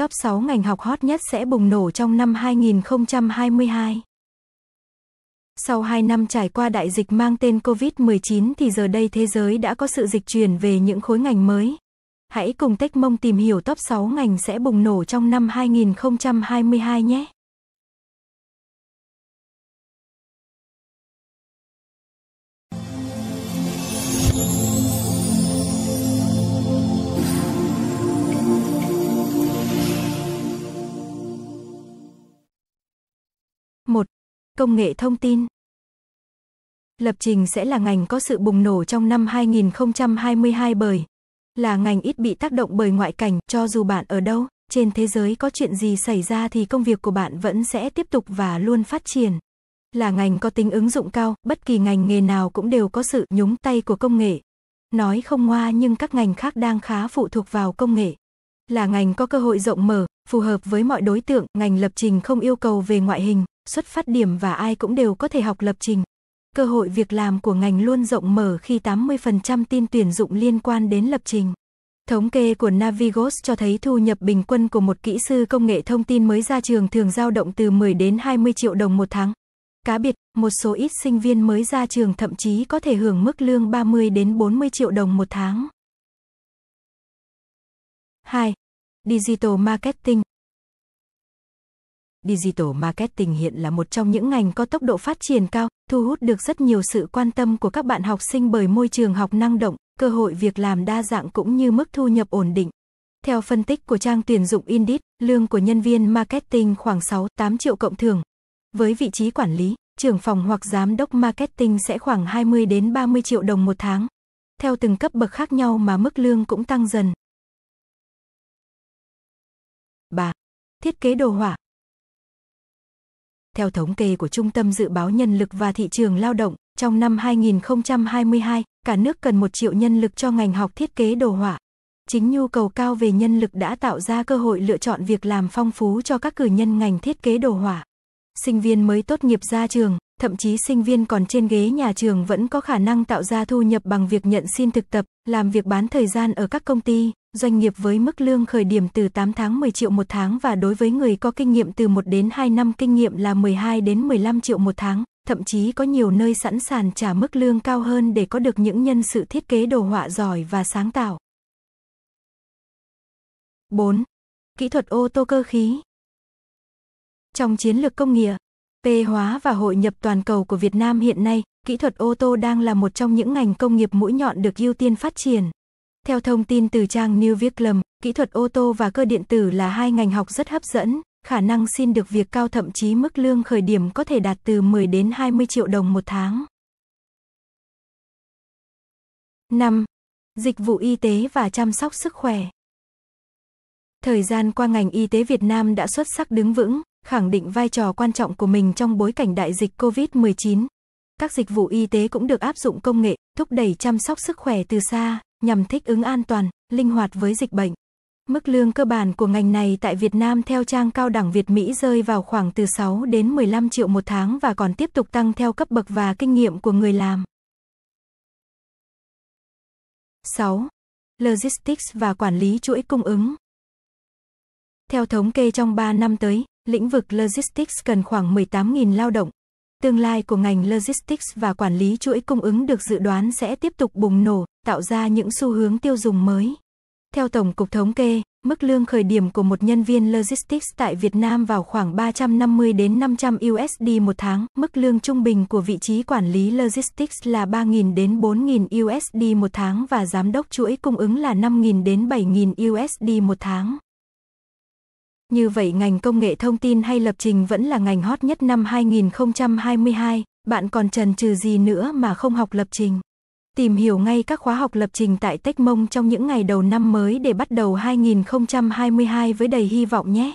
Top 6 ngành học hot nhất sẽ bùng nổ trong năm 2022. Sau 2 năm trải qua đại dịch mang tên COVID-19 thì giờ đây thế giới đã có sự dịch chuyển về những khối ngành mới. Hãy cùng Tech Mông tìm hiểu top 6 ngành sẽ bùng nổ trong năm 2022 nhé. công nghệ thông tin. Lập trình sẽ là ngành có sự bùng nổ trong năm 2022 bởi là ngành ít bị tác động bởi ngoại cảnh, cho dù bạn ở đâu, trên thế giới có chuyện gì xảy ra thì công việc của bạn vẫn sẽ tiếp tục và luôn phát triển. Là ngành có tính ứng dụng cao, bất kỳ ngành nghề nào cũng đều có sự nhúng tay của công nghệ. Nói không ngoa nhưng các ngành khác đang khá phụ thuộc vào công nghệ là ngành có cơ hội rộng mở, phù hợp với mọi đối tượng, ngành lập trình không yêu cầu về ngoại hình, xuất phát điểm và ai cũng đều có thể học lập trình. Cơ hội việc làm của ngành luôn rộng mở khi 80% tin tuyển dụng liên quan đến lập trình. Thống kê của Navigos cho thấy thu nhập bình quân của một kỹ sư công nghệ thông tin mới ra trường thường dao động từ 10 đến 20 triệu đồng một tháng. Cá biệt, một số ít sinh viên mới ra trường thậm chí có thể hưởng mức lương 30 đến 40 triệu đồng một tháng. 2. Digital Marketing Digital Marketing hiện là một trong những ngành có tốc độ phát triển cao, thu hút được rất nhiều sự quan tâm của các bạn học sinh bởi môi trường học năng động, cơ hội việc làm đa dạng cũng như mức thu nhập ổn định. Theo phân tích của trang tuyển dụng Indeed, lương của nhân viên marketing khoảng 6-8 triệu cộng thường. Với vị trí quản lý, trưởng phòng hoặc giám đốc marketing sẽ khoảng 20 đến 30 triệu đồng một tháng. Theo từng cấp bậc khác nhau mà mức lương cũng tăng dần. 3. Thiết kế đồ họa Theo thống kê của Trung tâm Dự báo Nhân lực và Thị trường Lao động, trong năm 2022, cả nước cần 1 triệu nhân lực cho ngành học thiết kế đồ họa. Chính nhu cầu cao về nhân lực đã tạo ra cơ hội lựa chọn việc làm phong phú cho các cử nhân ngành thiết kế đồ họa. Sinh viên mới tốt nghiệp ra trường, thậm chí sinh viên còn trên ghế nhà trường vẫn có khả năng tạo ra thu nhập bằng việc nhận xin thực tập, làm việc bán thời gian ở các công ty, Doanh nghiệp với mức lương khởi điểm từ 8 tháng 10 triệu một tháng và đối với người có kinh nghiệm từ 1 đến 2 năm kinh nghiệm là 12 đến 15 triệu một tháng, thậm chí có nhiều nơi sẵn sàng trả mức lương cao hơn để có được những nhân sự thiết kế đồ họa giỏi và sáng tạo. 4. Kỹ thuật ô tô cơ khí Trong chiến lược công nghiệp, P hóa và hội nhập toàn cầu của Việt Nam hiện nay, kỹ thuật ô tô đang là một trong những ngành công nghiệp mũi nhọn được ưu tiên phát triển theo thông tin từ trang New Vietclum, kỹ thuật ô tô và cơ điện tử là hai ngành học rất hấp dẫn, khả năng xin được việc cao thậm chí mức lương khởi điểm có thể đạt từ 10 đến 20 triệu đồng một tháng. 5. Dịch vụ y tế và chăm sóc sức khỏe. Thời gian qua ngành y tế Việt Nam đã xuất sắc đứng vững, khẳng định vai trò quan trọng của mình trong bối cảnh đại dịch COVID-19. Các dịch vụ y tế cũng được áp dụng công nghệ, thúc đẩy chăm sóc sức khỏe từ xa, nhằm thích ứng an toàn, linh hoạt với dịch bệnh. Mức lương cơ bản của ngành này tại Việt Nam theo trang cao đẳng Việt Mỹ rơi vào khoảng từ 6 đến 15 triệu một tháng và còn tiếp tục tăng theo cấp bậc và kinh nghiệm của người làm. 6. Logistics và quản lý chuỗi cung ứng. Theo thống kê trong 3 năm tới, lĩnh vực logistics cần khoảng 18.000 lao động. Tương lai của ngành logistics và quản lý chuỗi cung ứng được dự đoán sẽ tiếp tục bùng nổ, tạo ra những xu hướng tiêu dùng mới. Theo Tổng cục Thống kê, mức lương khởi điểm của một nhân viên logistics tại Việt Nam vào khoảng 350 đến 500 USD một tháng, mức lương trung bình của vị trí quản lý logistics là 3.000 đến 4.000 USD một tháng và giám đốc chuỗi cung ứng là 5.000 đến 7.000 USD một tháng. Như vậy ngành công nghệ thông tin hay lập trình vẫn là ngành hot nhất năm 2022, bạn còn trần trừ gì nữa mà không học lập trình? Tìm hiểu ngay các khóa học lập trình tại Techmong trong những ngày đầu năm mới để bắt đầu 2022 với đầy hy vọng nhé.